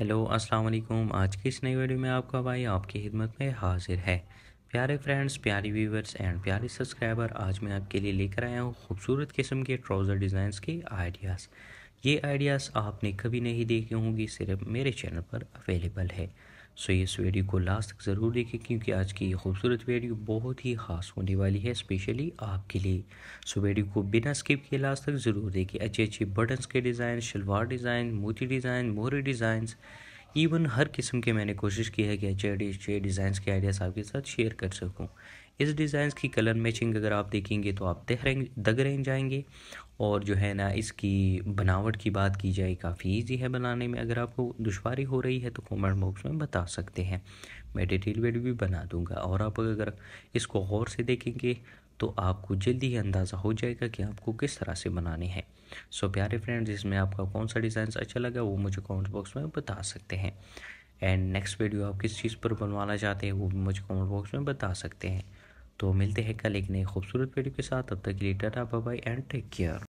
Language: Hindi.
हेलो अस्सलाम वालेकुम आज की इस नई वीडियो में आपका भाई आपकी खिदमत में हाजिर है प्यारे फ्रेंड्स प्यारी व्यूवर्स एंड प्यारे सब्सक्राइबर आज मैं आपके लिए लेकर आया हूँ खूबसूरत किस्म के ट्राउज़र डिज़ाइंस के आइडियाज़ ये आइडियाज़ आपने कभी नहीं देखे होंगे सिर्फ मेरे चैनल पर अवेलेबल है सो इस वीडियो को लास्ट तक ज़रूर देखें क्योंकि आज की ये खूबसूरत वीडियो बहुत ही ख़ास होने वाली है स्पेशली आपके लिए सो वीडियो को बिना स्किप किए लास्ट तक ज़रूर देखें अच्छे अच्छे बटन्स के डिज़ाइन शलवार डिज़ाइन मोती डिज़ाइन मोरे डिज़ाइंस इवन हर किस्म के मैंने कोशिश की है कि अच्छे अच्छे डिज़ाइंस के आइडियाज़ आपके साथ शेयर कर सकूँ इस डिज़ाइंस की कलर मैचिंग अगर आप देखेंगे तो आप दग रह जाएंगे और जो है ना इसकी बनावट की बात की जाए काफ़ी ईजी है बनाने में अगर आपको दुशारी हो रही है तो कमेंट बॉक्स में बता सकते हैं मैं डिटेल वीडियो भी बना दूंगा और आप अगर इसको गौर से देखेंगे तो आपको जल्दी ही अंदाज़ा हो जाएगा कि आपको किस तरह से बनाने हैं सो प्यारे फ्रेंड्स इसमें आपका कौन सा डिज़ाइन अच्छा लगा वो मुझे कमेंट बॉक्स में बता सकते हैं एंड नेक्स्ट वीडियो आप किस चीज़ पर बनवाना चाहते हैं वो भी मुझे कमेंट बॉक्स में बता सकते हैं तो मिलते हैं कल एक नए खूबसूरत वीडियो के साथ अब तक के लिए tata bye and take care